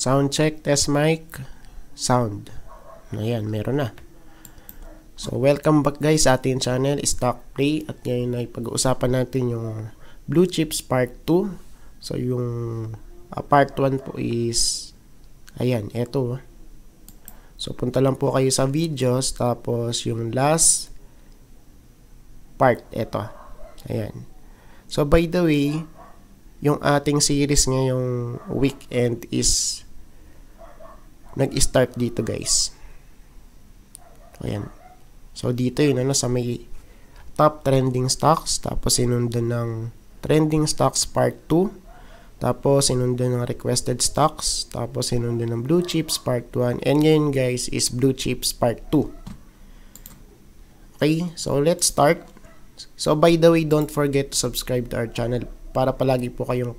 Sound check, test mic, sound. Ayan, meron na. So, welcome back guys sa ating channel, Stock Play. At ngayon ay pag-uusapan natin yung Blue Chips Part 2. So, yung uh, Part 1 po is, ayan, eto. So, punta lang po kayo sa videos. Tapos, yung last part, eto. Ayan. So, by the way, yung ating series ngayong weekend is nag-start dito guys. Ayan. So, dito yun, ano, sa may top trending stocks, tapos sinundan ng trending stocks part 2, tapos sinundan ng requested stocks, tapos sinundan ng blue chips part 1, and ngayon guys is blue chips part 2. Okay, so let's start. So, by the way, don't forget to subscribe to our channel para palagi po kayong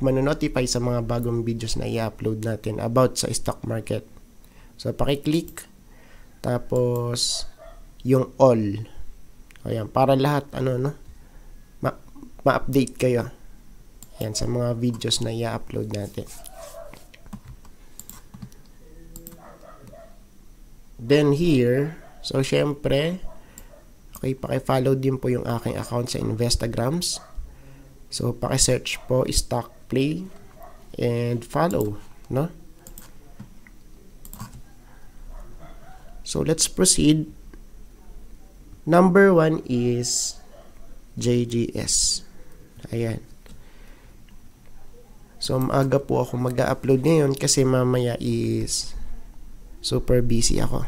manonotify sa mga bagong videos na i-upload natin about sa stock market. So, pakiclick. Tapos, yung all. Ayan, para lahat, ano, no? Ma-update ma kayo. Ayan, sa mga videos na i-upload natin. Then here, so syempre, okay, paki-follow din po yung aking account sa Instagrams. So paki-search po stock play and follow no so let's proceed number one is JGS ayan so maaga po ako mag upload ngayon kasi mamaya is super busy ako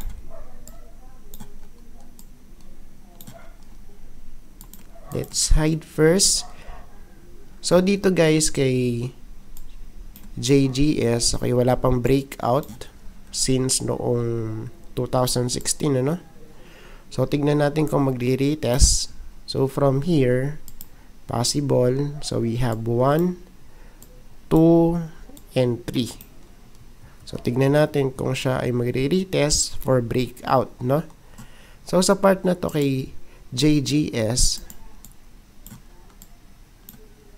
let's hide first So, dito guys, kay JGS, okay, wala pang breakout since noong 2016, ano? So, tignan natin kung magre-retest. So, from here, possible. So, we have 1, 2, and 3. So, tignan natin kung siya ay magre-retest for breakout, no? So, sa part na to kay JGS,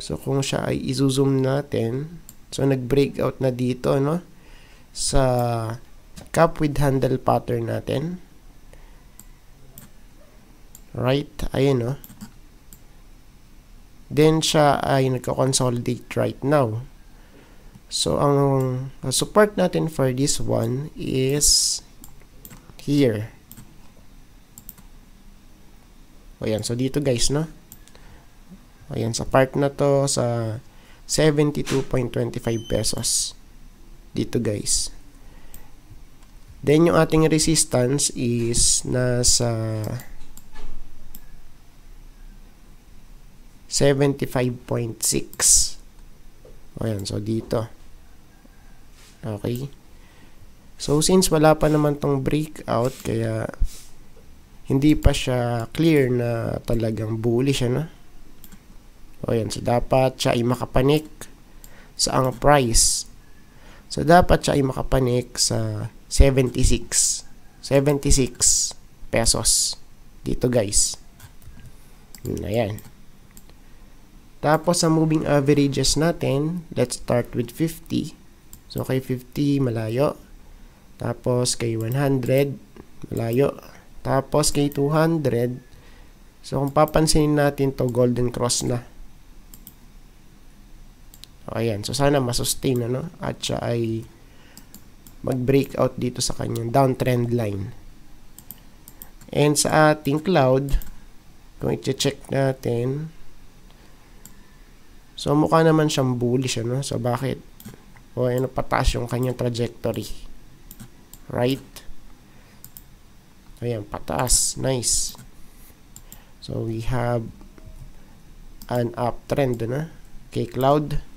So, kung siya ay izo-zoom natin, so, nag-breakout na dito, no? Sa cup with handle pattern natin. Right? Ayan, no? Then, siya ay nagko-consolidate right now. So, ang support natin for this one is here. O, yan. So, dito guys, no? Ayan, sa part na to, sa 72.25 pesos. Dito guys. Then, yung ating resistance is nasa 75.6. Ayan, so dito. Okay. So, since wala pa naman tong breakout, kaya hindi pa siya clear na talagang bullish, ano? O yan. So, dapat siya ay makapanik sa ang price. So, dapat siya ay makapanik sa 76. 76 pesos. Dito, guys. Yun, hmm, ayan. Tapos, sa moving averages natin, let's start with 50. So, kay 50, malayo. Tapos, kay 100, malayo. Tapos, kay 200, So, kung papansinin natin to golden cross na. So, ayan. So, sana masustain, ano? At siya ay mag-breakout dito sa kanyang downtrend line. And sa ating cloud, kung i-check natin, so mukha naman siyang bullish, ano? So, bakit? O, ano, pataas yung kanyang trajectory. Right? Ayan, pataas. Nice. So, we have an uptrend, ano? Okay, cloud. Cloud.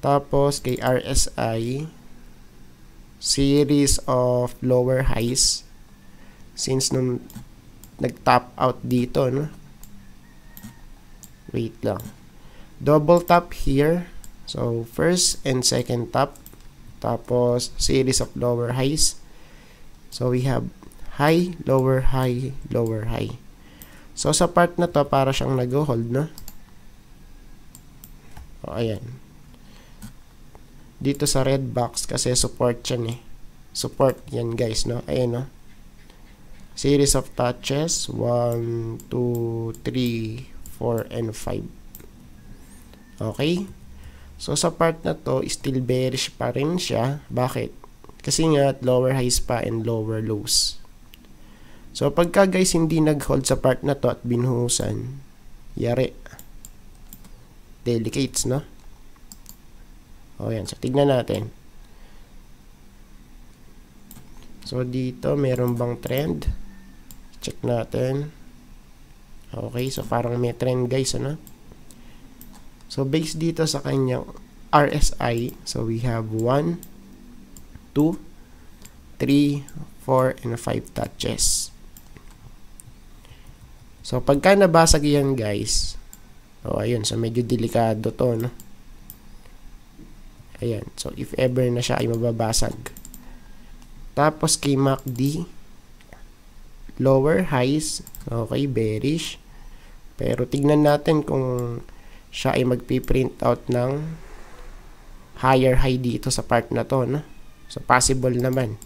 Tapos, kay RSI, series of lower highs. Since nung nag-top out dito, no? Wait lang. Double top here. So, first and second top. Tapos, series of lower highs. So, we have high, lower, high, lower, high. So, sa part na to, para siyang nag-hold, no? O, ayan dito sa red box kasi support yan eh. Support yan guys, no? Ayan, no? Series of touches. 1, 2, 3, 4, and 5. Okay? So, sa part na to, still bearish pa rin siya. Bakit? Kasi nga, lower highs pa and lower lows. So, pagka guys hindi nag-hold sa part na to at binuhusan, yari. Delicates, no? O, yan. So, tignan natin. So, dito, meron bang trend? Check natin. Okay. So, parang may trend, guys, ano? So, based dito sa kanyang RSI, so we have 1, 2, 3, 4, and 5 touches. So, pagka nabasag yan, guys, o, oh, ayun. So, medyo delikado to, no? Ayan. So, if ever na siya ay mababasag. Tapos, kay MACD, lower highs. Okay, bearish. Pero, tignan natin kung siya ay magpiprint out ng higher high dito sa part na to. No? So, possible naman.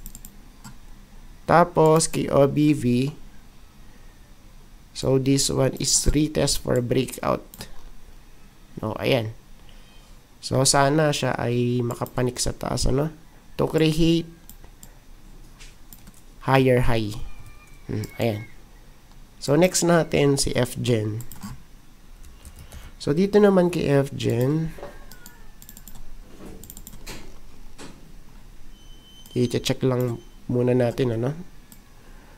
Tapos, kay OBV, so this one is retest for breakout. No, ayan. So, sana siya ay makapanik sa taas, ano? To create higher high. Hmm, ayan. So, next natin si FGen. So, dito naman kay FGen. I-check lang muna natin, ano?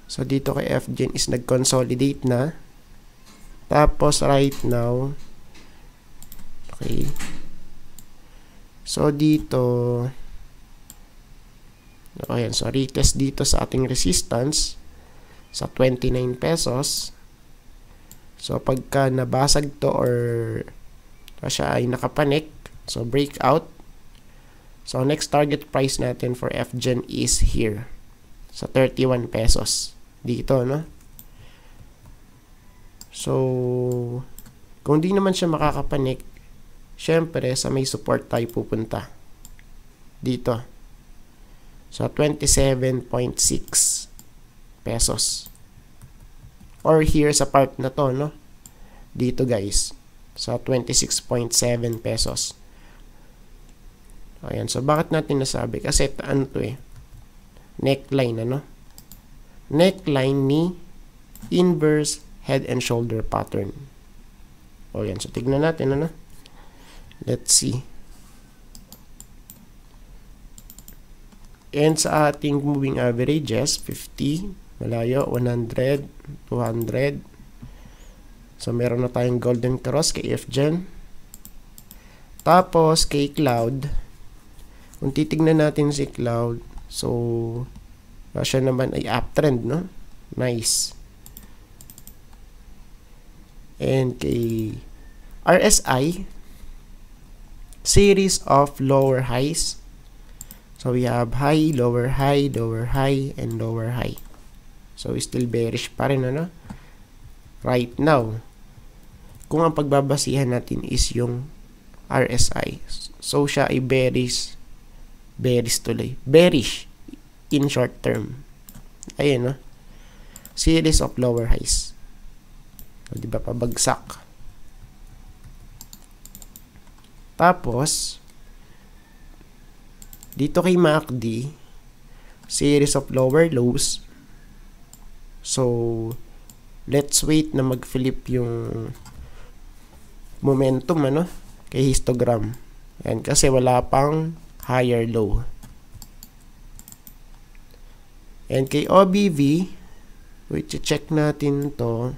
So, dito kay FGen is nag-consolidate na. Tapos, right now, okay, So, dito, o, ayan, so retest dito sa ating resistance sa 29 pesos. So, pagka nabasag to or so, siya ay nakapanik, so breakout. So, next target price natin for FGEN is here sa 31 pesos. Dito, no? So, kung di naman siya makakapanik, syempre sa may support tayo pupunta. Dito. So, 27.6 pesos. Or here sa part na to, no? Dito guys. So, 26.7 pesos. Ayan. So, bakit natin nasabi? Kasi ano to eh. Neckline, ano? Neckline ni inverse head and shoulder pattern. O yan. So, tignan natin, ano? Let's see. And sa ating moving averages, 50, malayo, 100, 200. So, meron na tayong golden cross kay FGen. Tapos, kay Cloud. Kung titignan natin si Cloud, so, siya naman ay uptrend, no? Nice. And kay RSI, series of lower highs. So we have high, lower high, lower high, and lower high. So still bearish pa rin ano? Right now. Kung ang pagbabasihan natin is yung RSI. So siya ay bearish. Bearish tuloy. Bearish in short term. Ayun no? Series of lower highs. So, di ba pabagsak? Tapos, dito kay MACD, series of lower lows. So, let's wait na mag-flip yung momentum, ano, kay histogram. Yan, kasi wala pang higher low. And kay OBV, which check natin to,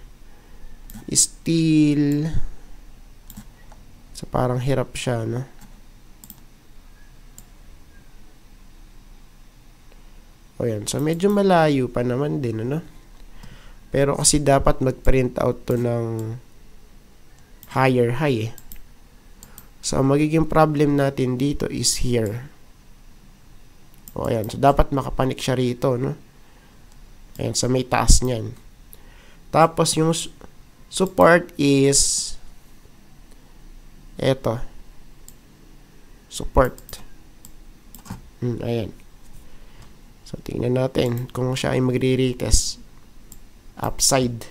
is still So parang hirap siya, no? O yan. So medyo malayo pa naman din, ano? Pero kasi dapat mag-print out to ng higher high eh. So ang magiging problem natin dito is here. O ayan. So dapat makapanik siya rito, no? Ayan. So may taas niyan. Tapos yung support is eto support hmm, ayan so tingnan natin kung siya ay magre-retest upside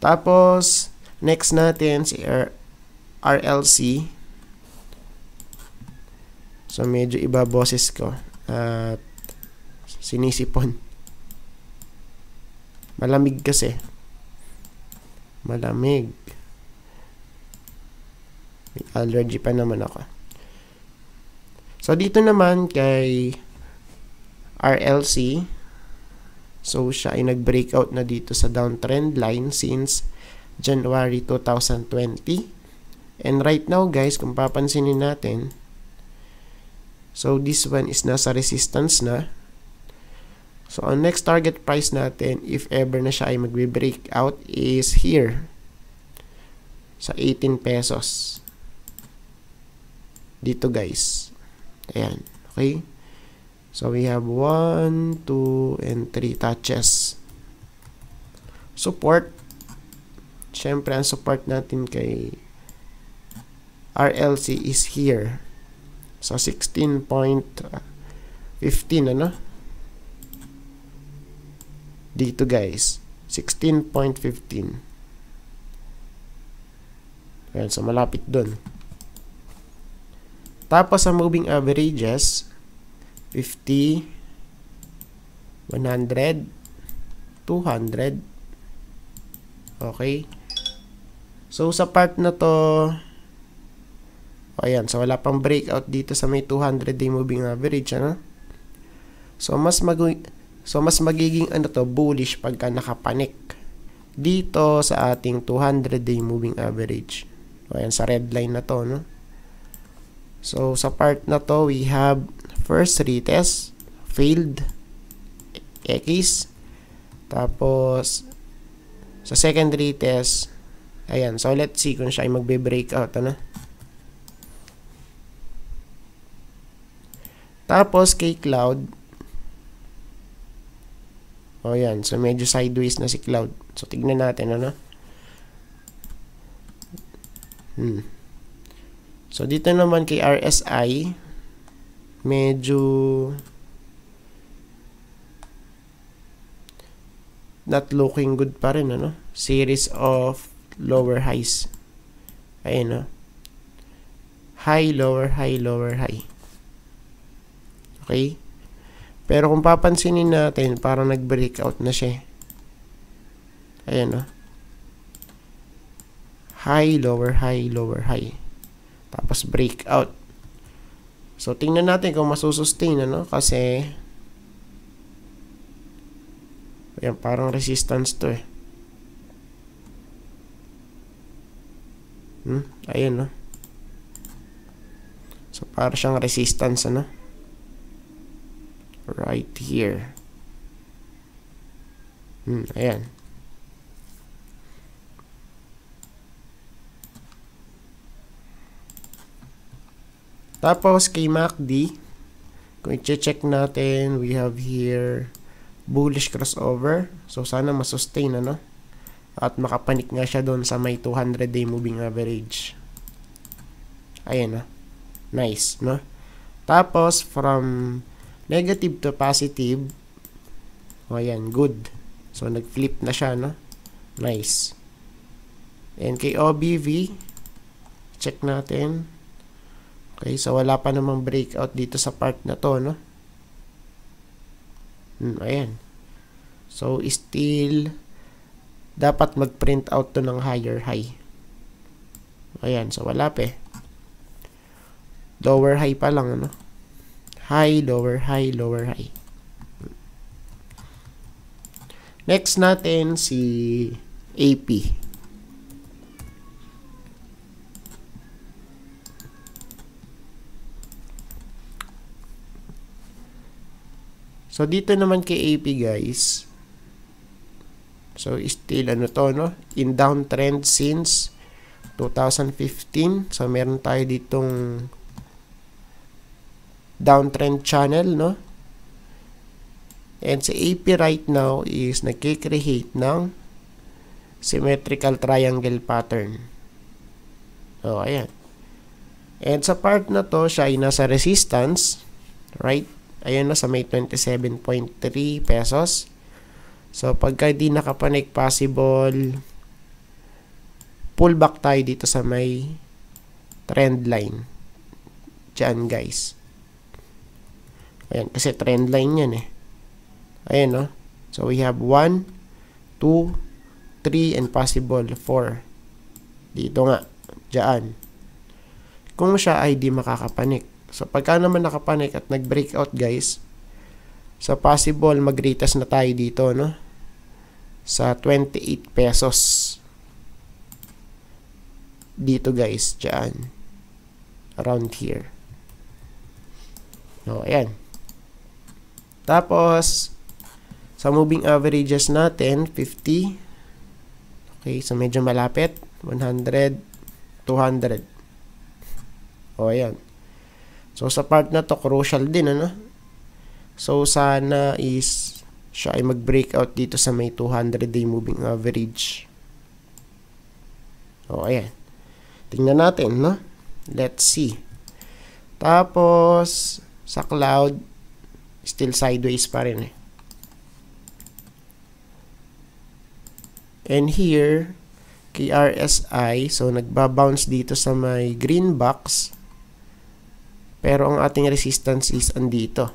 tapos next natin si R RLC so medyo iba boses ko at sinisipon malamig kasi malamig may allergy pa naman ako. So, dito naman kay RLC. So, siya ay nag-breakout na dito sa downtrend line since January 2020. And right now guys, kung papansinin natin, so this one is nasa resistance na. So ang next target price natin, if ever na siya ay mag breakout is here sa 18 pesos dito guys. Ayan. Okay? So, we have 1, 2, and 3 touches. Support. Siyempre, ang support natin kay RLC is here. So, 16.15 ano? Dito guys. 16.15. Ayan. So, malapit doon. Tapos, sa moving averages, 50, 100, 200. Okay. So, sa part na to, oh, ayan, so wala pang breakout dito sa may 200-day moving average, ano? So, mas mag so mas magiging ano to, bullish pagka nakapanik dito sa ating 200-day moving average. ayan, sa red line na to, no? So, sa part na to, we have first retest, failed, X. Tapos, sa second retest, ayan. So, let's see kung siya ay magbe-breakout. Ano? Tapos, kay Cloud. O, oh, ayan. So, medyo sideways na si Cloud. So, tignan natin, ano? Hmm. So, dito naman kay RSI, medyo not looking good pa rin, ano? Series of lower highs. Ayan, no? High, lower, high, lower, high. Okay? Pero kung papansinin natin, parang nag-breakout na siya. Eh. Ayan, no? High, lower, high, lower, high. Tapos breakout. So, tingnan natin kung masusustain, ano? Kasi, ayan, parang resistance to eh. Hmm? ayun no? So, para siyang resistance, ano? Right here. Hmm, ayan. Tapos, kay MACD, kung i-check natin, we have here bullish crossover. So, sana masustain, ano? At makapanik nga siya doon sa may 200-day moving average. Ayan, no? Ah. Nice, no? Tapos, from negative to positive, o, ayan, good. So, nag-flip na siya, no? Nice. And kay OBV, check natin. Okay, so wala pa namang breakout dito sa part na to, no? Hmm, ayan. So, still, dapat mag-print out to ng higher high. Ayan, so wala pa eh. Lower high pa lang, no? High, lower high, lower high. Next natin si AP. So, dito naman kay AP guys. So, still ano to, no? In downtrend since 2015. So, meron tayo ditong downtrend channel, no? And sa AP right now is nagkikreate ng symmetrical triangle pattern. So, ayan. And sa part na to, siya ay nasa resistance, right? Ayun na sa May 27.3 pesos. So pagka di nakapanik possible pullback tayo dito sa may trend line. Diyan guys. Ayan kasi trend line yan eh. Ayan no. Oh. So we have 1, 2, 3 and possible 4. Dito nga. Diyan. Kung siya ay di makakapanik. So, pagka naman nakapanik at nag-breakout, guys, sa so possible, mag na tayo dito, no? Sa 28 pesos. Dito, guys, dyan. Around here. No, oh, ayan. Tapos, sa moving averages natin, 50. Okay, so medyo malapit. 100, 200. O, ayan. So, sa part na to, crucial din, ano? So, sana is siya ay mag-breakout dito sa may 200-day moving average. Oh, ayan. Tingnan natin, no? Let's see. Tapos, sa cloud, still sideways pa rin eh. And here, KRSI, so nagba-bounce dito sa may green box. Pero ang ating resistance is andito.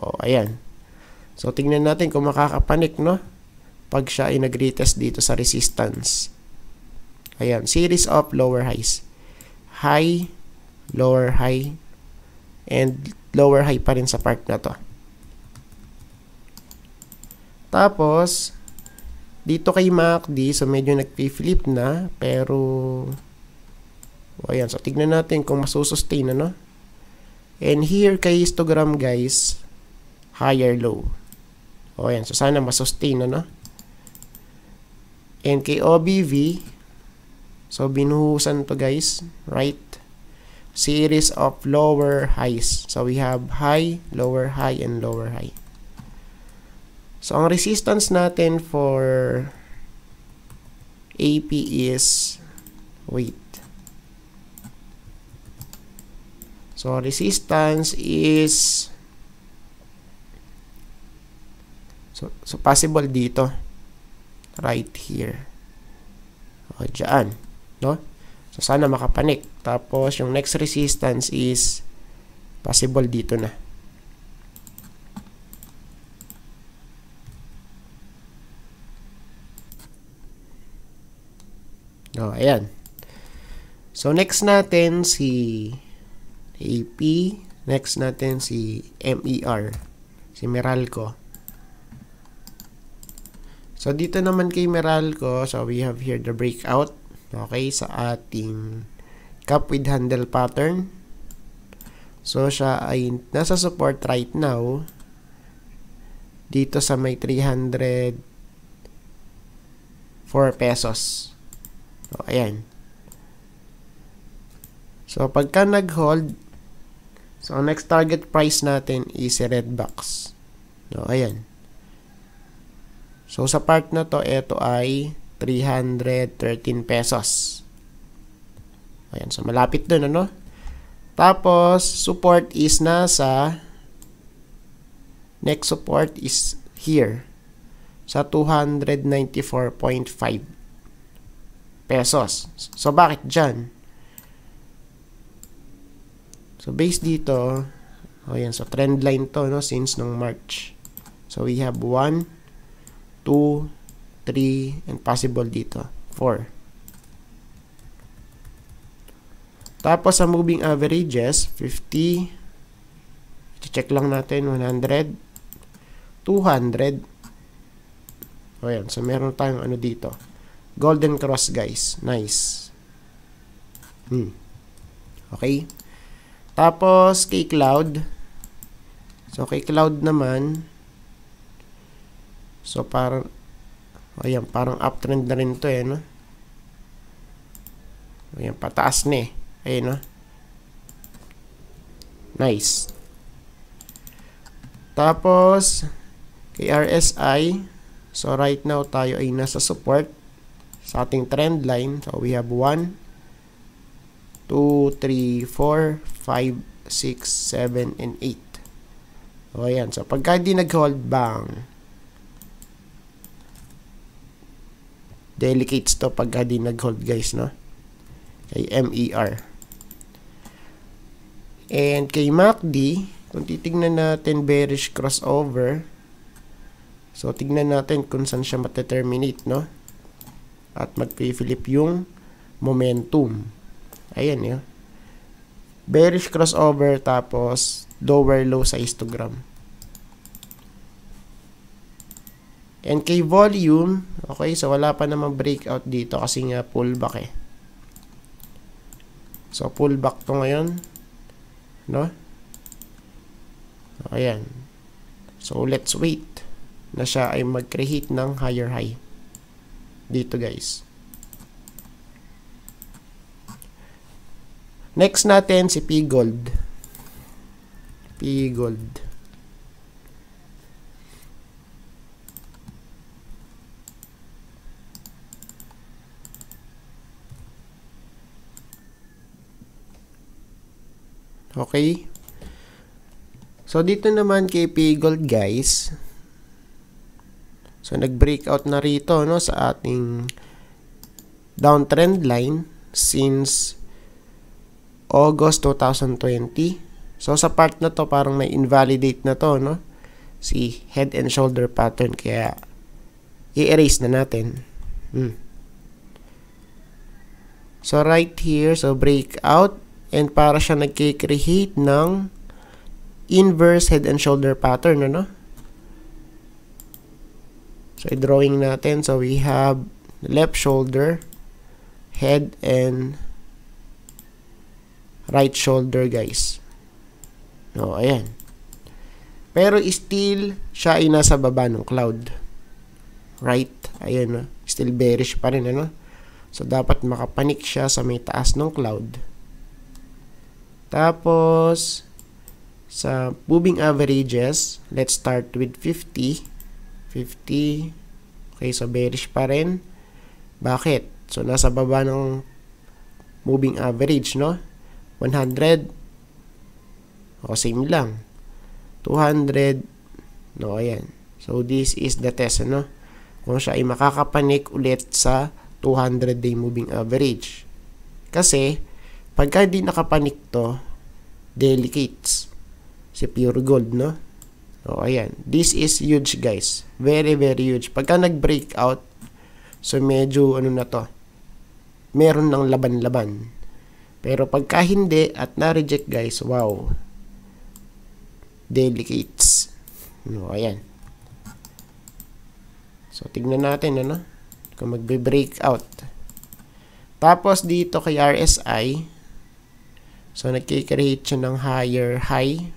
O, ayan. So, tingnan natin kung makakapanik, no? Pag siya ay nag-retest dito sa resistance. Ayan, series of lower highs. High, lower high, and lower high pa rin sa part na to. Tapos, dito kay MACD, so medyo nag-flip na, pero o ayan, so tignan natin kung masusustain, ano? And here kay histogram guys, higher low. O ayan, so sana masustain, ano? And kay OBV, so binuhusan to guys, right? Series of lower highs. So we have high, lower high, and lower high. So ang resistance natin for AP is, wait, So, resistance is So, so possible dito. Right here. O, dyan. No? So, sana makapanik. Tapos, yung next resistance is possible dito na. No, ayan. So, next natin si AP. Next natin si MER. Si Meralco. So, dito naman kay Meralco, so we have here the breakout. Okay, sa ating cup with handle pattern. So, siya ay nasa support right now. Dito sa may 304 pesos. So, ayan. So, pagka nag-hold, So, ang next target price natin is red box. No, ayan. So, sa part na to, ito ay 313 pesos. Ayan, so malapit dun, ano? Tapos, support is nasa next support is here sa 294.5 pesos. So, bakit dyan? So, based dito, oh, yan. So, trend line to, no? Since nung March. So, we have 1, 2, 3, and possible dito, 4. Tapos, sa moving averages, 50, check lang natin, 100, 200, Oh yan. So, meron tayong ano dito. Golden cross, guys. Nice. Hmm. Okay. Tapos, kay cloud. So, kay cloud naman. So, parang, ayan, parang uptrend na rin to eh, no? Ayan, pataas na eh. Ayan, no? Nice. Tapos, kay RSI, so right now tayo ay nasa support sa ating trend line. So, we have 1, 2, 3, 4, 5, 6, 7, and 8. O, yan. So, pagka hindi nag-hold bang, delicates to pagka hindi nag-hold, guys, no? Kay MER. And kay MACD, kung titignan natin bearish crossover, so, tignan natin kung saan siya mateterminate, no? At mag-flip yung momentum. Ayan yun. Bearish crossover tapos lower low sa histogram. And kay volume, okay, so wala pa namang breakout dito kasi nga pullback eh. So pullback to ngayon. No? Ayan. So let's wait na siya ay mag-create ng higher high. Dito guys. Next natin si P-Gold. P-Gold. Okay? So, dito naman kay P-Gold, guys. So, nag-breakout na rito, no, sa ating downtrend line since August 2020. So, sa part na to, parang may invalidate na to, no? Si head and shoulder pattern. Kaya, i-erase na natin. Hmm. So, right here, so breakout And para siya nagkikreate ng inverse head and shoulder pattern, no? So, i-drawing natin. So, we have left shoulder, head, and right shoulder guys. No, ayan. Pero still, siya ay nasa baba ng cloud. Right? Ayan, no? still bearish pa rin, ano? So, dapat makapanik siya sa may taas ng cloud. Tapos, sa moving averages, let's start with 50. 50. Okay, so bearish pa rin. Bakit? So, nasa baba ng moving average, no? 100. okay, same lang. 200. No, ayan. So, this is the test, ano? Kung siya ay makakapanik ulit sa 200-day moving average. Kasi, pagka di nakapanik to, delicates. Si pure gold, no? O, ayan. This is huge, guys. Very, very huge. Pagka nag-breakout, so medyo, ano na to, meron ng laban-laban. Pero pagka hindi at na-reject guys, wow. Delicates. No, ayan. So, tignan natin, ano? Kung magbe-breakout. Tapos, dito kay RSI. So, nagkikreate siya ng higher high.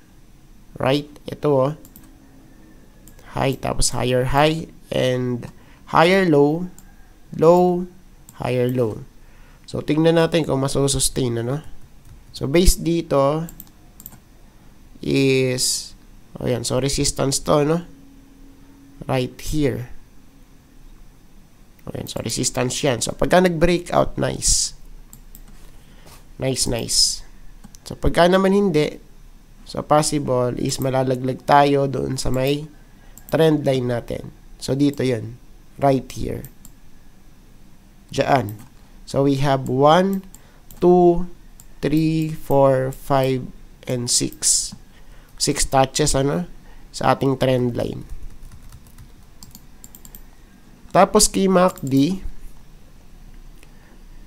Right? Ito, oh. High, tapos higher high. And higher low. Low, higher low. So, tingnan natin kung sustain ano? So, base dito is, o oh, so resistance to, no? Right here. Okay, oh, so resistance yan. So, pagka nag-breakout, nice. Nice, nice. So, pagka naman hindi, so possible is malalaglag tayo doon sa may trend line natin. So, dito yun. Right here. Diyan. So we have 1, 2, 3, 4, 5, and 6. 6 touches ano, sa ating trend line. Tapos kay MACD,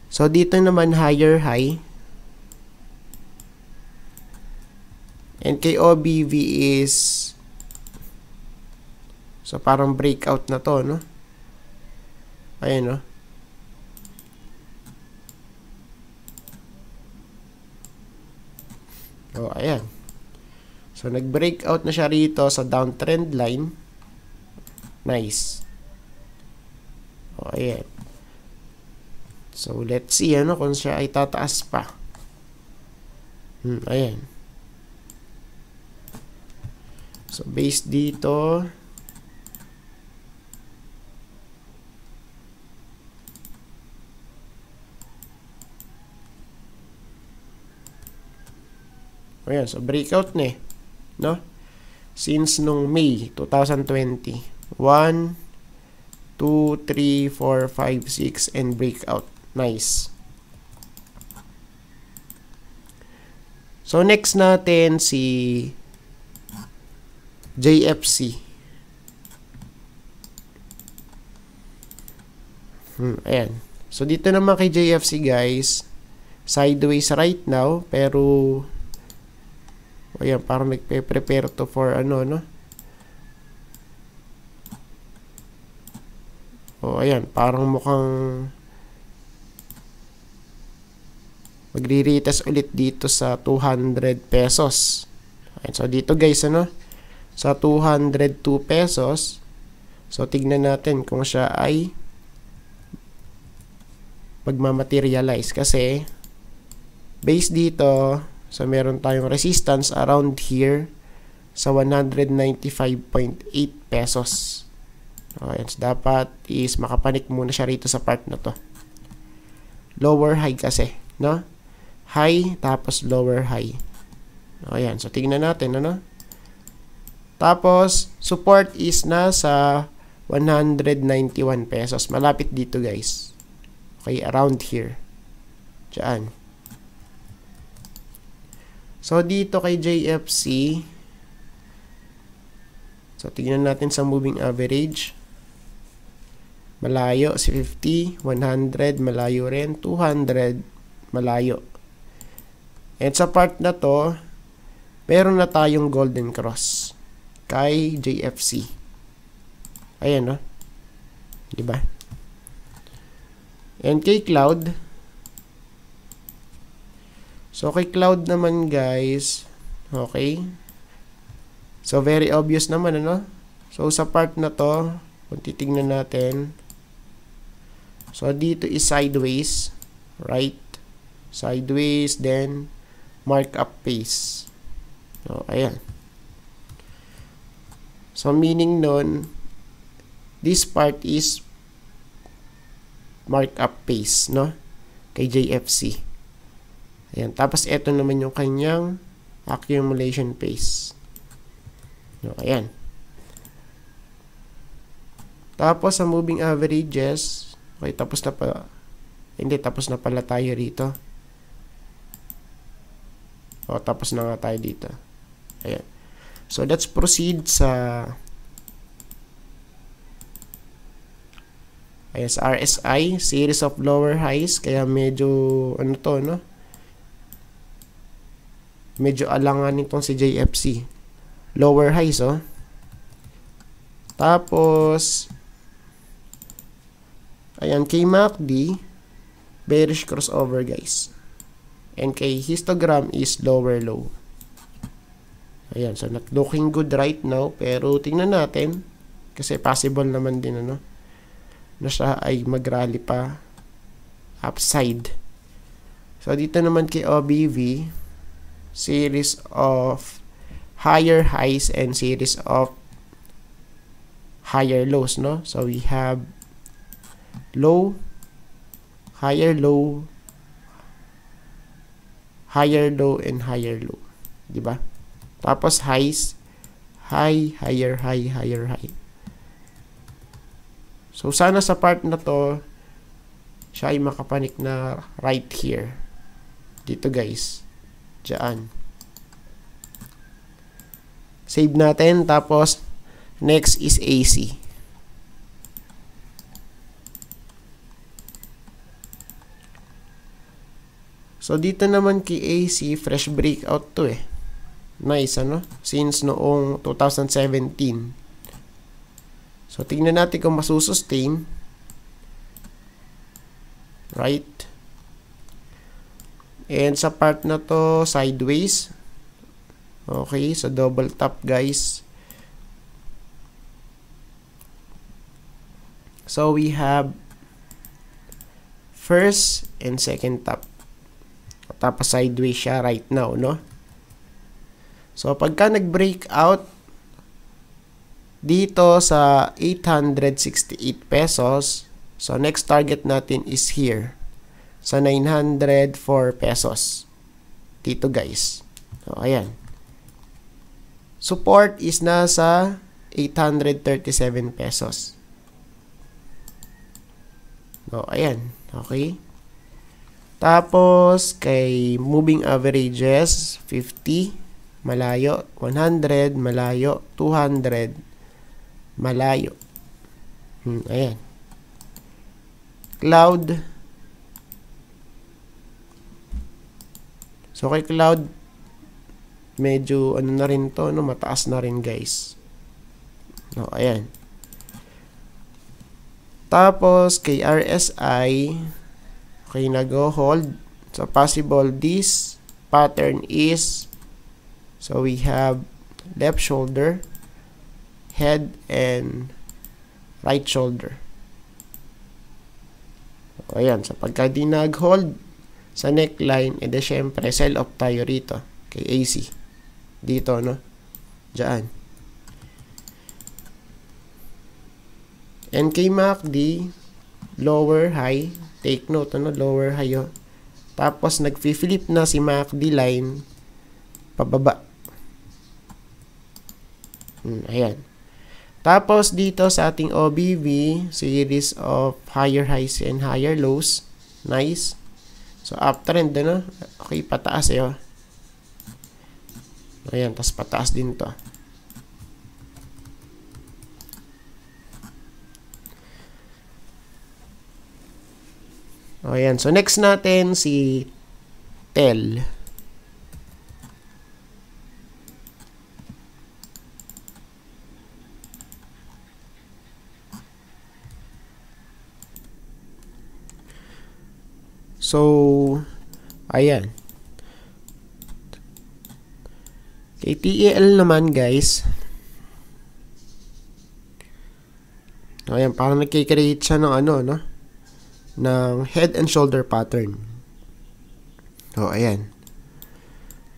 so dito naman higher high. And kay OBV is so parang breakout na to, no? Ayan, no? So, ayan. So, nag-breakout na siya rito sa downtrend line. Nice. O, ayan. So, let's see ano kung siya ay tataas pa. Hmm, ayan. So, based dito, Ayan, oh, so breakout ni, eh, No? Since nung May 2020. 1, 2, 3, 4, 5, 6, and breakout. Nice. So, next natin si JFC. Hmm, ayan. So, dito naman kay JFC guys, sideways right now, pero Ayan, parang nagpe-prepare to for ano, no? O, ayan, parang mukhang magre-retest ulit dito sa 200 pesos. Ayan, so dito guys, ano? Sa 202 pesos, so tignan natin kung siya ay pagmamaterialize kasi base dito So, meron tayong resistance around here sa 195.8 pesos. Ayan. So, dapat is makapanik muna siya rito sa part na to. Lower high kasi. No? High, tapos lower high. Okay, So, tingnan natin. Ano? Tapos, support is na sa 191 pesos. Malapit dito, guys. Okay, around here. Diyan. So, dito kay JFC, so, tignan natin sa moving average. Malayo, si 50, 100, malayo rin, 200, malayo. And sa part na to, meron na tayong golden cross kay JFC. Ayan, no? Diba? And kay Cloud, So, kay cloud naman guys, okay? So, very obvious naman, ano? So, sa part na to, kung titignan natin, so, dito is sideways, right? Sideways, then, markup face. So, ayan. So, meaning nun, this part is markup face, no? Kay JFC. Ayan. Tapos, ito naman yung kanyang accumulation phase. No, ayan. Tapos, sa moving averages, okay, tapos na pa, hindi, tapos na pala tayo rito. O, tapos na nga tayo dito. Ayan. So, let's proceed sa Ayan, sa RSI, series of lower highs, kaya medyo, ano to, no? Medyo alangan itong si JFC. Lower highs, oh. Tapos, ayan, kay MACD, bearish crossover, guys. And kay histogram is lower low. Ayan, so not looking good right now, pero tingnan natin. Kasi possible naman din, ano, na siya ay mag pa upside. So, dito naman kay OBV, series of higher highs and series of higher lows no so we have low higher low higher low and higher low di ba tapos highs high higher high higher high so sana sa part na to siya ay makapanik na right here dito guys Diyan. Save natin. Tapos, next is AC. So, dito naman kay AC, fresh breakout to eh. Nice, ano? Since noong 2017. So, tingnan natin kung masusustain. Right? And sa part na to, sideways. Okay, sa so double tap guys. So we have first and second tap. Tapos sideways siya right now, no? So pagka nag-break out dito sa 868 pesos, so next target natin is here sa 904 pesos. Dito guys. So, ayan. Support is nasa 837 pesos. So, ayan. Okay. Tapos, kay moving averages, 50, malayo, 100, malayo, 200, malayo. Hmm, ayan. Cloud, So, kay cloud, medyo ano na rin to, no? mataas na rin guys. No, ayan. Tapos, kay RSI, okay, nag-hold. So, possible this pattern is, so we have left shoulder, head, and right shoulder. ayan, sa pagka di nag-hold, sa neckline, edi eh, syempre, sell of tayo rito. Kay AC. Dito, no? Diyan. And kay MACD, lower high, take note, ano? Lower high, oh. Tapos, nag-flip na si MACD line pababa. Hmm, ayan. Tapos, dito sa ating OBV, series of higher highs and higher lows. Nice. So, uptrend din, no? Okay, pataas, eh, oh. Ayan, tapos pataas din to. O, ayan. So, next natin si Tel. So, ayan. Okay, TEL naman guys. Ayan, parang nagkikreate siya ng ano, no? Ng head and shoulder pattern. So, ayan.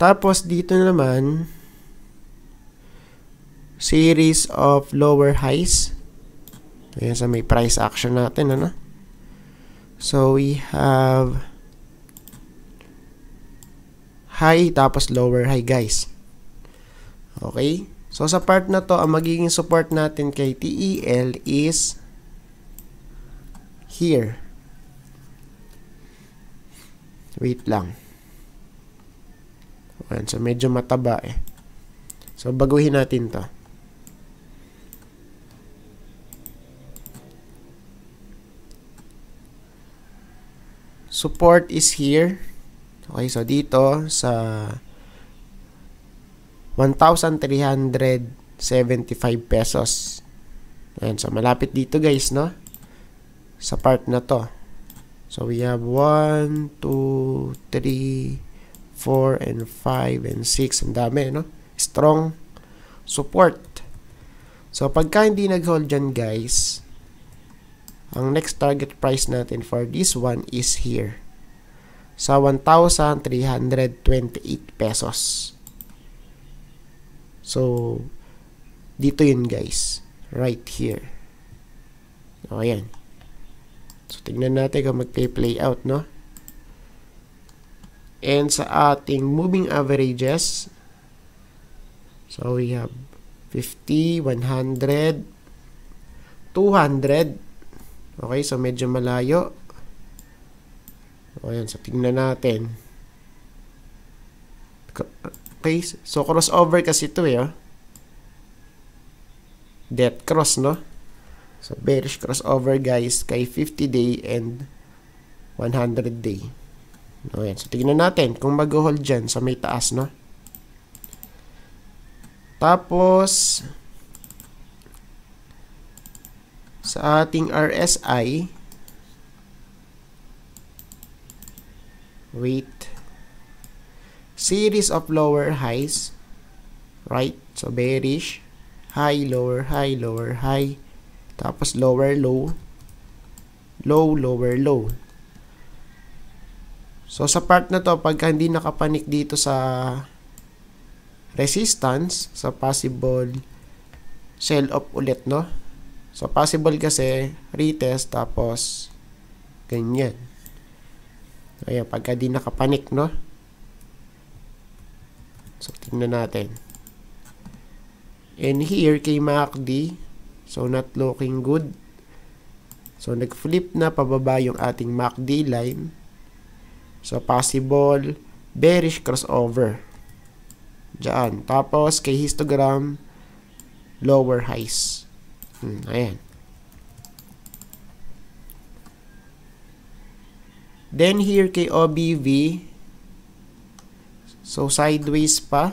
Tapos, dito naman, series of lower highs. Ayan sa may price action natin, ano? So we have high tapos lower high guys. Okay? So sa part na to, ang magiging support natin kay TEL is here. Wait lang. Ayan, so medyo mataba eh. So baguhin natin to. support is here. Okay, so dito sa 1,375 pesos. Ayan, so malapit dito guys, no? Sa part na to. So we have 1, 2, 3, 4, and 5, and 6. Ang dami, no? Strong support. So pagka hindi nag-hold dyan guys, ang next target price natin for this one is here. Sa 1,328 pesos. So, dito yun guys. Right here. O, ayan. So, tingnan natin kung magpe-play out, no? And sa ating moving averages, so we have 50, 100, 200, Okay, so medyo malayo. O, yan. So, tingnan natin. Okay, so crossover kasi ito eh, oh. Death cross, no? So, bearish crossover, guys, kay 50-day and 100-day. O, yan. So, tingnan natin kung mag-hold dyan sa so may taas, no? Tapos, sa ating RSI wait series of lower highs right so bearish high lower high lower high tapos lower low low lower low so sa part na to pag hindi nakapanik dito sa resistance sa possible sell off ulit no So, possible kasi, retest, tapos, ganyan. So, ayan, pagka di nakapanik, no? So, tingnan natin. And here, kay MACD, so not looking good. So, nag-flip na pababa yung ating MACD line. So, possible, bearish crossover. Diyan. Tapos, kay histogram, lower highs. Hmm, ayan. Then here kay OBV, so sideways pa.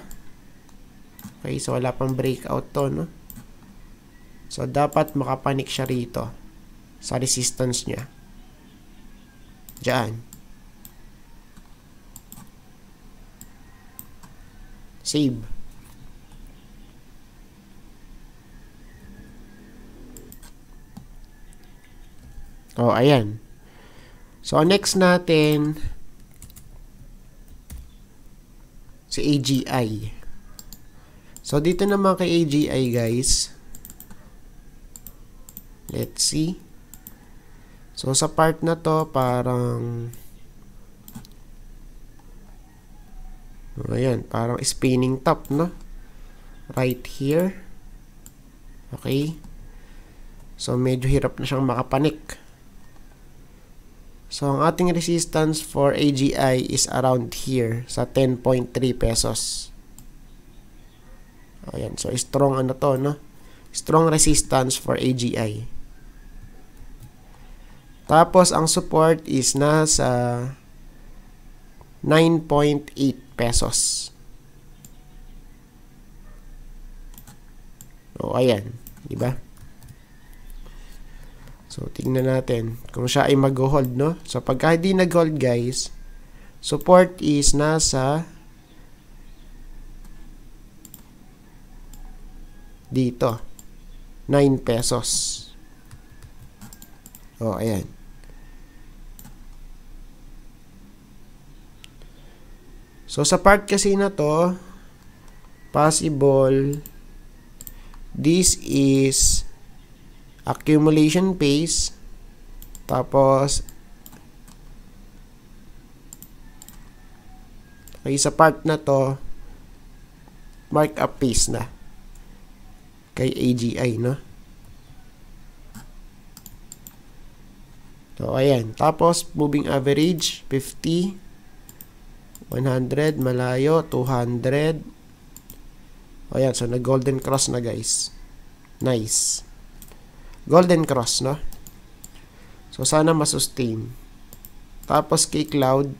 Okay, so wala pang breakout to, no? So dapat makapanik siya rito sa resistance niya. Diyan. Save. oh, ayan. So, next natin si AGI. So, dito naman kay AGI, guys. Let's see. So, sa part na to, parang... Oh, ayan, parang spinning top, no? Right here. Okay. So, medyo hirap na siyang makapanik. So, ang ating resistance for AGI is around here sa 10.3 pesos. Ayan. So, strong ano to, no? Strong resistance for AGI. Tapos, ang support is nasa 9.8 pesos. O, ayan. Diba? So, tingnan natin kung siya ay mag-hold, no? So, pagka hindi nag-hold, guys, support is nasa dito. 9 pesos. Oh, ayan. So, sa part kasi na to, possible, this is accumulation pace tapos okay, sa part na to markup pace na kay AGI no So, ayan. Tapos, moving average, 50, 100, malayo, 200. Ayan, so nag-golden cross na guys. Nice golden cross, no? So, sana masustain. Tapos, kay cloud,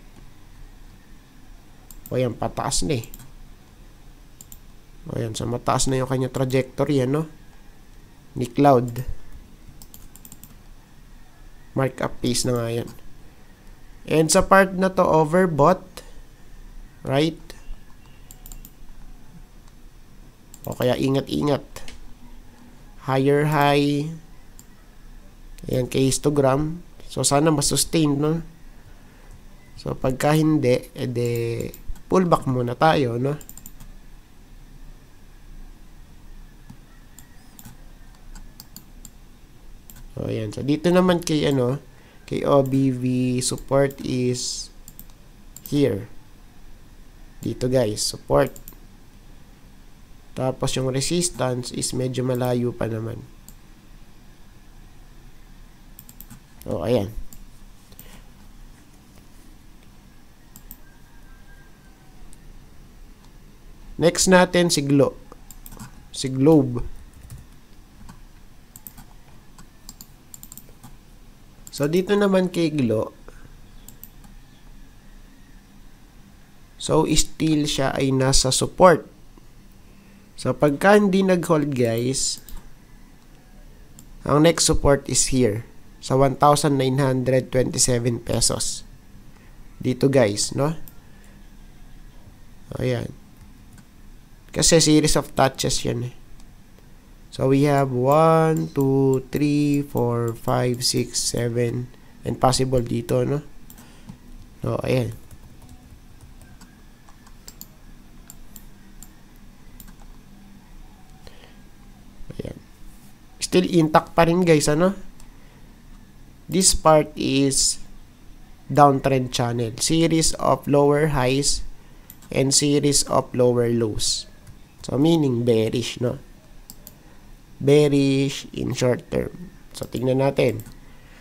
o yan, pataas na eh. O yan, so mataas na yung kanya trajectory, ano? Ni cloud. up pace na nga yan. And sa part na to, overbought, right? O kaya ingat-ingat. Higher high, Ayan, kay histogram. So, sana masustain, no? So, pagka hindi, edi pullback muna tayo, no? So, ayan. So, dito naman kay, ano, kay OBV support is here. Dito, guys. Support. Tapos, yung resistance is medyo malayo pa naman. So, ayan. Next natin si Glo si Globe. So dito naman kay Glo. So still siya ay nasa support. So pagka hindi nag-hold guys, ang next support is here sa 1,927 pesos. Dito guys, no? Ayan. Kasi series of touches yan eh. So we have 1, 2, 3, 4, 5, 6, 7 and possible dito, no? So, ayan. Still intact pa rin guys, ano? This part is downtrend channel, series of lower highs and series of lower lows. So, meaning bearish, no? Bearish in short term. So, tingnan natin.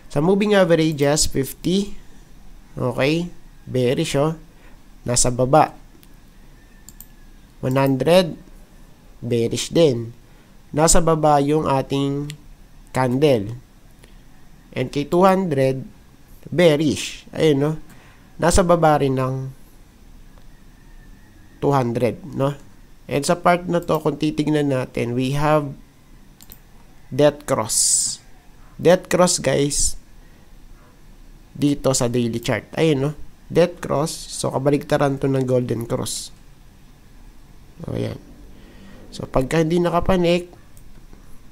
Sa moving averages, 50. Okay? Bearish, oh. Nasa baba. 100. Bearish din. Nasa baba yung ating candle. NK200, bearish. Ayun, no? Nasa baba rin ng 200, no? And sa part na to, kung titingnan natin, we have death cross. Death cross, guys, dito sa daily chart. Ayun, no? Death cross. So, kabaligtaran to ng golden cross. O, ayan. So, pagka hindi nakapanik,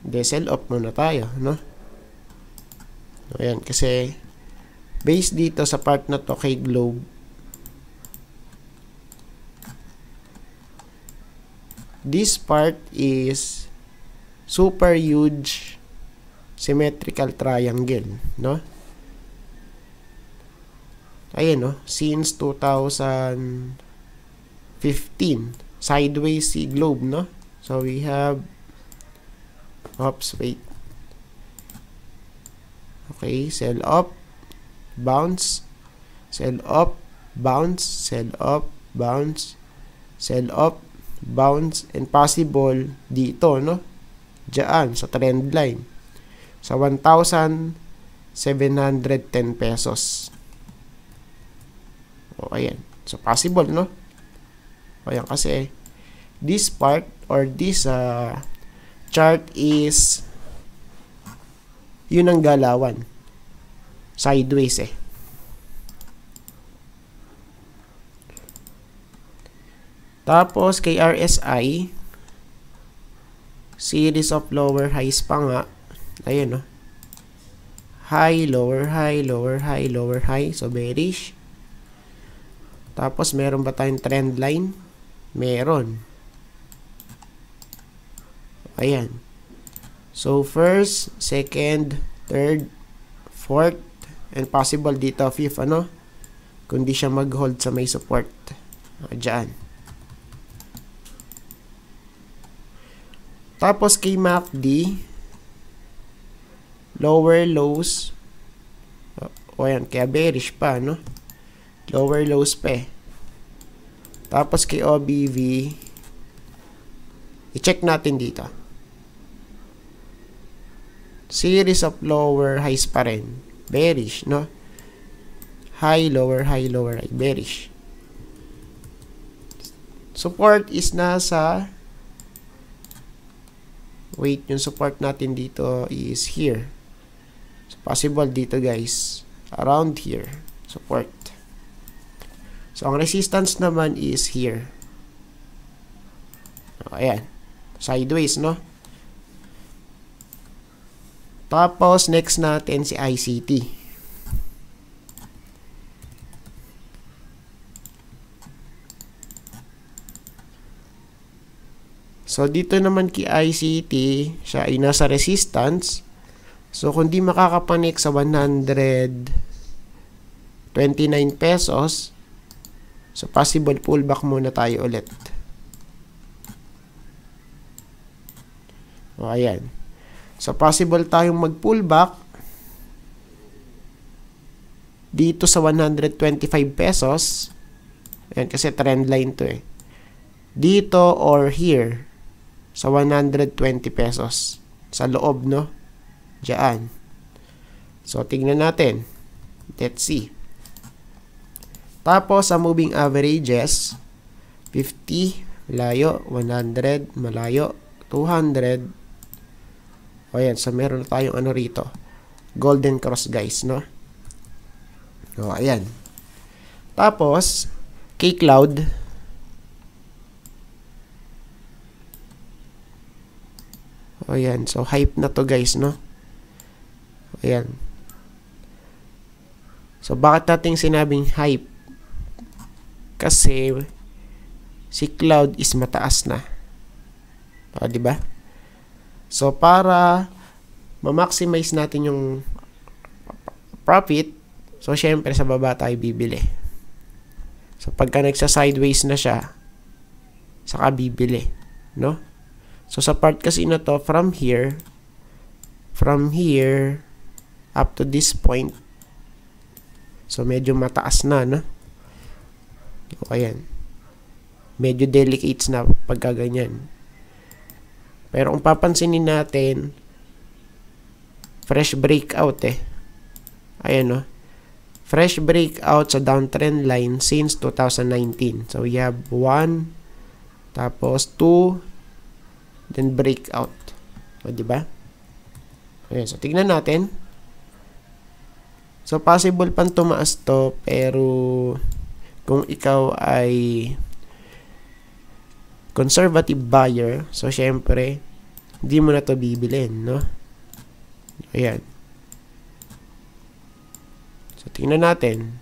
de sell off muna tayo, no? O yan, kasi based dito sa part na to kay globe, this part is super huge symmetrical triangle, no? Ayan, no? Since 2015, sideways si globe, no? So, we have, oops, wait, Okay, sell up, bounce, sell up, bounce, sell up, bounce, sell up, bounce, and possible dito, no? Diyan, sa trend line. Sa 1,710 pesos. O, ayan. So, possible, no? O, ayan kasi, this part or this uh, chart is yun ang galawan. Sideways eh. Tapos, kay RSI, series of lower highs pa nga. ayun no? Oh. High, lower high, lower high, lower high. So, bearish. Tapos, meron ba tayong trend line? Meron. Ayan. So, first, second, third, fourth, and possible dito fifth, ano? Kung Kundi siya mag-hold sa may support. Ah, Diyan. Tapos, kay MACD, lower lows, o oh, ayan, kaya bearish pa, no? Lower lows pa eh. Tapos kay OBV, i-check natin dito. Series of lower highs pa rin. Bearish, no? High, lower, high, lower, high. Bearish. Support is nasa wait, yung support natin dito is here. So, possible dito guys. Around here. Support. So, ang resistance naman is here. O, ayan. Sideways, no? Tapos, next natin si ICT. So, dito naman kay ICT, siya ay nasa resistance. So, kung di makakapanik sa 129 pesos, so possible pullback muna tayo ulit. O, ayan. So, possible tayong mag-pullback dito sa 125 pesos. Ayan, kasi trend line to eh. Dito or here sa 120 pesos. Sa loob, no? Diyan. So, tingnan natin. Let's see. Tapos, sa moving averages, 50, malayo, 100, malayo, 200, o yan, so meron na tayong ano rito. Golden cross guys, no? O, ayan. Tapos, K-Cloud. O, ayan. So, hype na to guys, no? O, ayan. So, bakit natin sinabing hype? Kasi, si Cloud is mataas na. O, diba? ba? So, para ma-maximize natin yung profit, so, syempre, sa baba tayo bibili. So, pagka nagsa-sideways na siya, saka bibili. No? So, sa part kasi na to, from here, from here, up to this point, so, medyo mataas na, no? O, ayan. Medyo delicates na pagkaganyan. Pero kung papansinin natin, fresh breakout eh. Ayan o. Oh. Fresh breakout sa downtrend line since 2019. So we have 1, tapos 2, then breakout. O diba? Ayan. So tignan natin. So possible pang tumaas to pero kung ikaw ay conservative buyer, so syempre, hindi mo na to bibilin, no? Ayan. So, tingnan natin.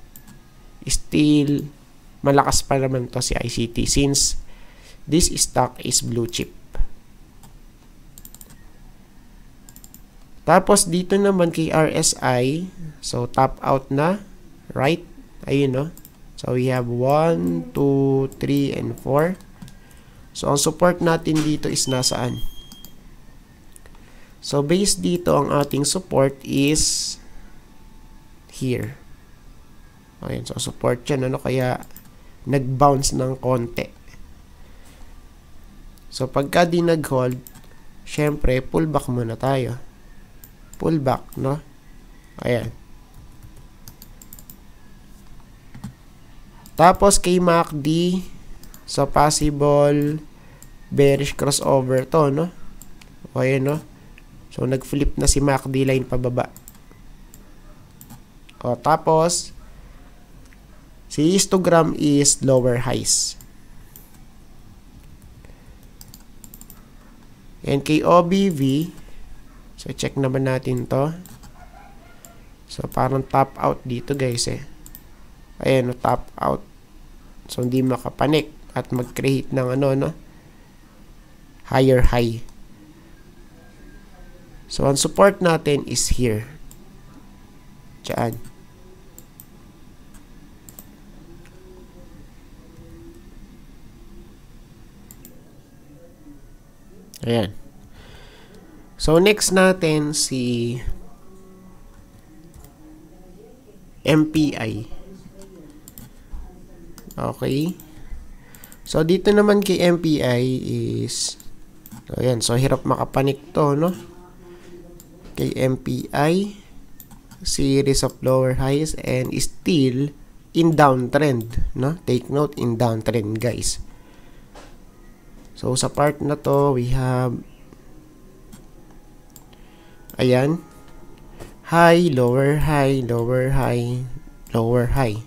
Still, malakas pa naman to si ICT since this stock is blue chip. Tapos, dito naman kay RSI, so top out na, right? Ayun, no? So, we have 1, 2, 3, and 4. So, ang support natin dito is nasaan? So, based dito, ang ating support is here. Ayan, so support yan. Ano kaya nag-bounce ng konti. So, pagka di nag-hold, syempre, pullback muna tayo. Pullback, no? Ayan. Tapos, kay MACD, So, possible bearish crossover to, no? Okay, no? So, nag-flip na si MACD line pababa. O, tapos, si histogram is lower highs. And kay OBV, so check naman natin to. So, parang top out dito guys eh. Ayan, top out. So, hindi makapanik at mag-create ng ano no higher high so ang support natin is here dyan ayan so next natin si MPI okay So, dito naman kay MPI is, so, yan. So, hirap makapanik to, no? Kay MPI, series of lower highs and still in downtrend, no? Take note, in downtrend, guys. So, sa part na to, we have, ayan, high, lower high, lower high, lower high.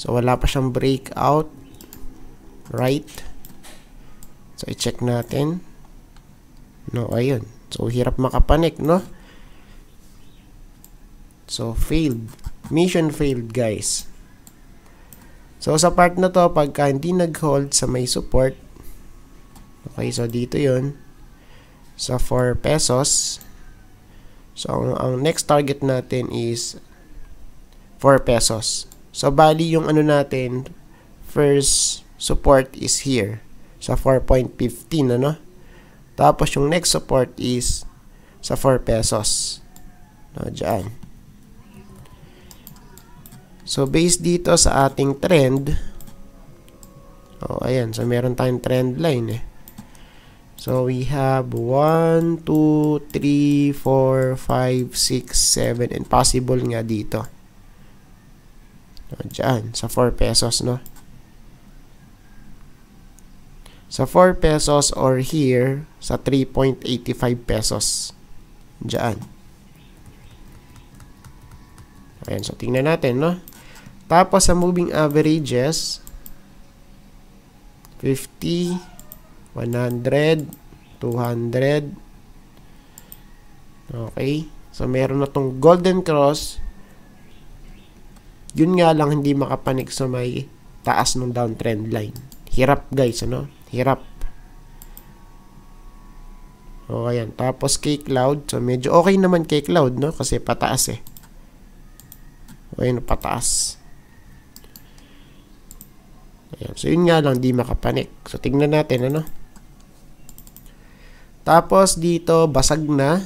So, wala pa siyang breakout right so i-check natin no ayun so hirap makapanik no so failed mission failed guys so sa part na to pagka hindi nag-hold sa may support okay so dito yon sa so, 4 pesos so ang, ang next target natin is 4 pesos so bali yung ano natin first support is here sa 4.15 ano tapos yung next support is sa 4 pesos no diyan so based dito sa ating trend oh ayan so meron tayong trend line eh So we have 1, 2, 3, 4, 5, 6, 7 and possible nga dito. O, dyan, sa 4 pesos, no? sa 4 pesos or here sa 3.85 pesos. Diyan. Ayan, so tingnan natin, no? Tapos sa moving averages, 50, 100, 200. Okay? So, meron na tong golden cross. Yun nga lang, hindi makapanik sa may taas ng downtrend line. Hirap guys, ano? hirap. O, ayan. Tapos, kay cloud. So, medyo okay naman kay cloud, no? Kasi pataas, eh. O, ayan, pataas. Ayan. So, yun nga lang, di makapanik. So, tingnan natin, ano? Tapos, dito, basag na.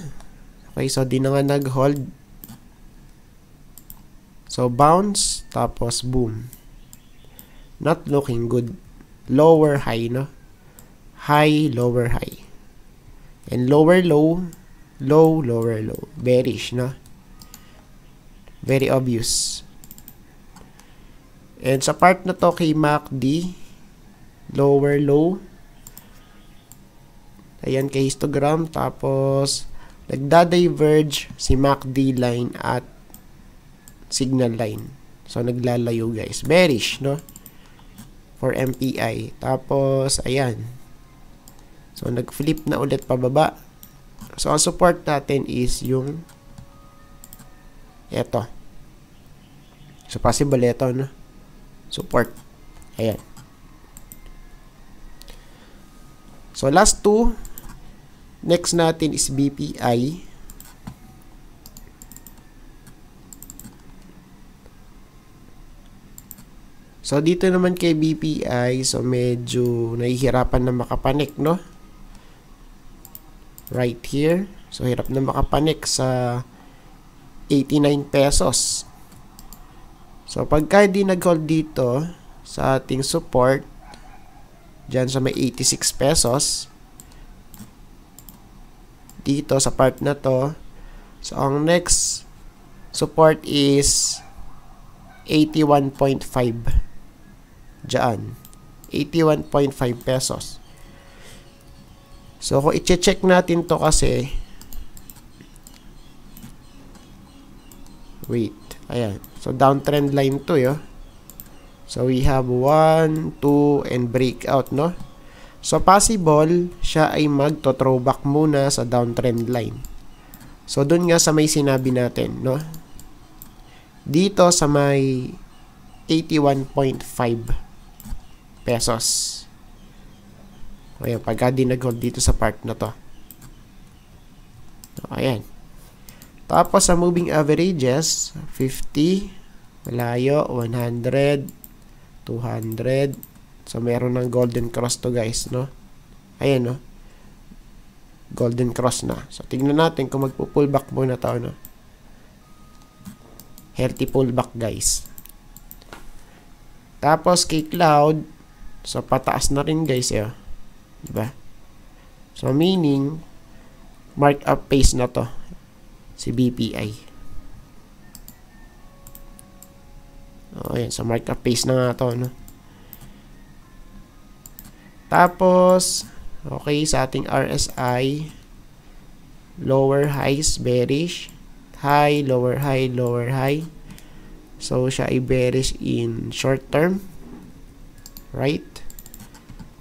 Okay, so, di na nga nag-hold. So, bounce. Tapos, boom. Not looking good. Lower high, no? high, lower, high. And lower, low, low, lower, low. Bearish, no? Very obvious. And sa part na to kay MACD, lower, low. Ayan kay histogram. Tapos, nagda-diverge si MACD line at signal line. So, naglalayo guys. Bearish, no? For MPI. Tapos, ayan. So, nag-flip na ulit pababa. So, ang support natin is yung eto. So, possible ito, no? Support. Ayan. So, last two. Next natin is BPI. So, dito naman kay BPI, so medyo nahihirapan na makapanik, no? right here. So, hirap na makapanik sa 89 pesos. So, pagka di nag-hold dito sa ating support, dyan sa may 86 pesos, dito sa part na to, so, ang next support is 81.5 dyan. 81.5 pesos. So, kung i-check natin to kasi, wait, ayan. So, downtrend line to yo. So, we have 1, 2, and breakout, no? So, possible, siya ay magto-throwback muna sa downtrend line. So, dun nga sa may sinabi natin, no? Dito sa may 81.5 pesos. Ngayon, pagka di nag-hold dito sa part na to. So, ayan. Tapos, sa moving averages, 50, malayo, 100, 200. So, meron ng golden cross to guys, no? Ayan, no? Golden cross na. So, tingnan natin kung magpo-pullback muna to, no? Healthy pullback, guys. Tapos, kay Cloud, so, pataas na rin, guys, eh. Oh. Di diba? So, meaning, markup phase na to si BPI. O, oh, ayan. So, markup phase na nga to, no? Tapos, okay, sa ating RSI, lower highs, bearish, high, lower high, lower high. So, siya ay bearish in short term. Right?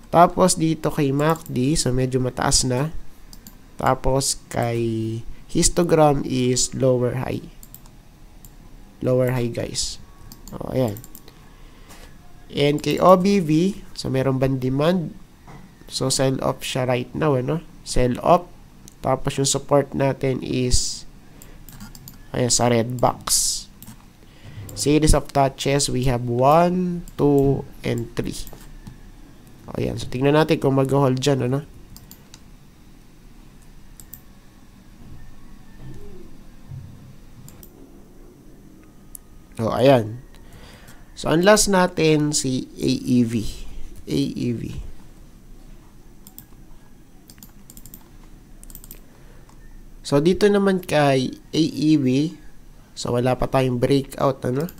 Tapos dito kay MACD, so medyo mataas na. Tapos kay histogram is lower high. Lower high guys. O, ayan. And kay OBV, so meron bang demand? So sell off siya right now, ano? Sell off. Tapos yung support natin is ayan, sa red box. Series of touches, we have 1, 2, and 3. Ayan. So, tingnan natin kung mag-hold dyan, ano? Oh, ayan. So, ang natin, si AEV. AEV. So, dito naman kay AEV. So, wala pa tayong breakout, ano?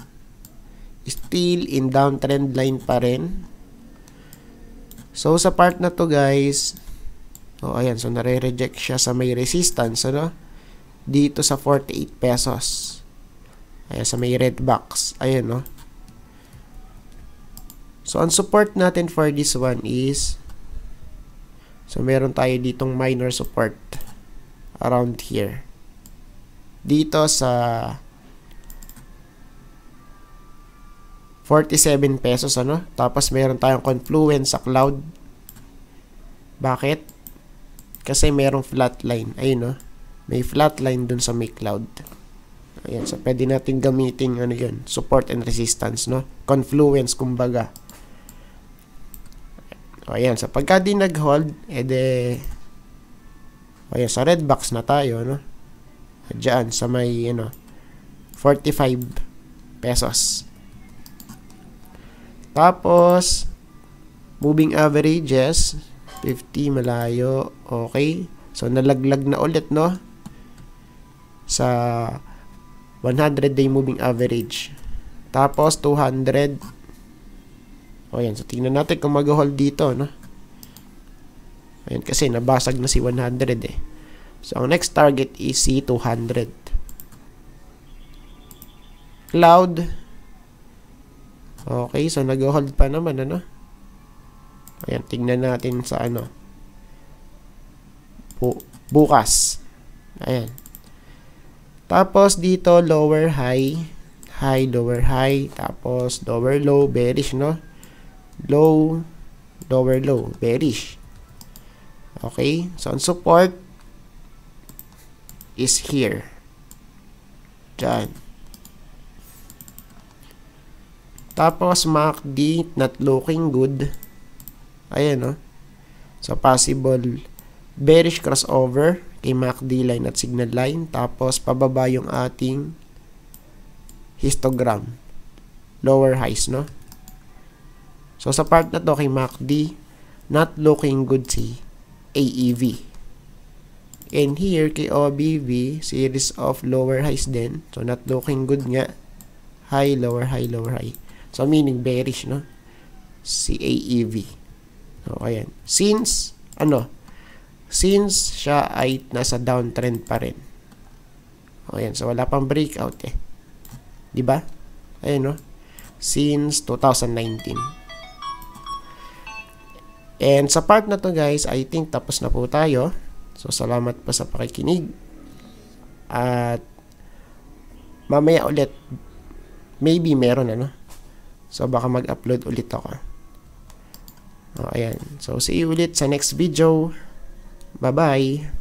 Still in downtrend line pa rin. So, sa part na to guys, oh, ayan, so nare-reject siya sa may resistance, ano? Dito sa 48 pesos. Ayan, sa may red box. Ayan, no? Oh. So, ang support natin for this one is, so, meron tayo ditong minor support around here. Dito sa 47 pesos ano. Tapos meron tayong Confluence sa cloud. Bakit? Kasi merong flatline. Ayun no. May flatline dun sa May Cloud. Ayan, so pwede natin gamitin ano yun, support and resistance no. Confluence kumbaga. O ayan, so pagka di nag-hold, ede Ayan, sa red box na tayo no. Diyan sa may ano 45 pesos. Tapos, moving averages, 50 malayo, okay. So, nalaglag na ulit, no? Sa 100-day moving average. Tapos, 200. O, yan. So, tingnan natin kung mag-hold dito, no? Ayan, kasi nabasag na si 100, eh. So, ang next target is si 200 Cloud, Okay, so nag-hold pa naman, ano? Ayan, tingnan natin sa ano. Bu bukas. Ayan. Tapos dito, lower high. High, lower high. Tapos lower low, bearish, no? Low, lower low, bearish. Okay, so ang support is here. Diyan. Tapos, MACD not looking good. Ayan, no? Oh. So, possible bearish crossover kay MACD line at signal line. Tapos, pababa yung ating histogram. Lower highs, no? So, sa part na to kay MACD, not looking good si AEV. And here, kay OBV, series of lower highs din. So, not looking good nga. High, lower, high, lower, high. So, meaning bearish, no? CAEV. So, oh, ayan. Since, ano? Since siya ay nasa downtrend pa rin. O, oh, ayan. So, wala pang breakout, eh. Diba? Ayan, no? Since 2019. And sa part na to guys, I think tapos na po tayo. So salamat po sa pakikinig. At mamaya ulit, maybe meron ano, So, baka mag-upload ulit ako. O, oh, ayan. So, see you ulit sa next video. Bye-bye!